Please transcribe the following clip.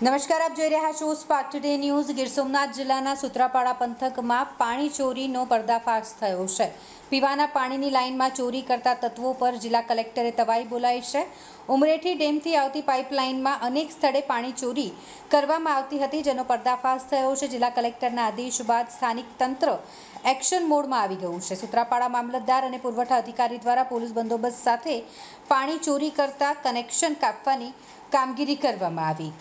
નમસ્કાર આપ જોઈ રહ્યા છો spark today news Gir Somnath જિલ્લાના સુત્રાપાડા પંથકમાં પાણી ચોરીનો પર્દાફાશ થયો છે પીવાના પાણીની લાઇનમાં ચોરી કરતા તત્વો પર જિલ્લા કલેક્ટરે તવાઈ બોલાવી છે ઉમરેઠી ડેમથી આવતી પાઇપલાઇનમાં અનેક સ્થળે પાણી ચોરી કરવામાં આવતી હતી જેનો પર્દાફાશ થયો છે જિલ્લા કલેક્ટરના આદેશ બાદ સ્થાનિક તંત્ર એક્શન મોડમાં આવી ગયું છે સુત્રાપાડા મામલતદાર અને પુરવઠા અધિકારી દ્વારા પોલીસ બંદોબસ્ત સાથે પાણી ચોરી કરતા કનેક્શન કાપવાની કામગીરી કરવામાં આવી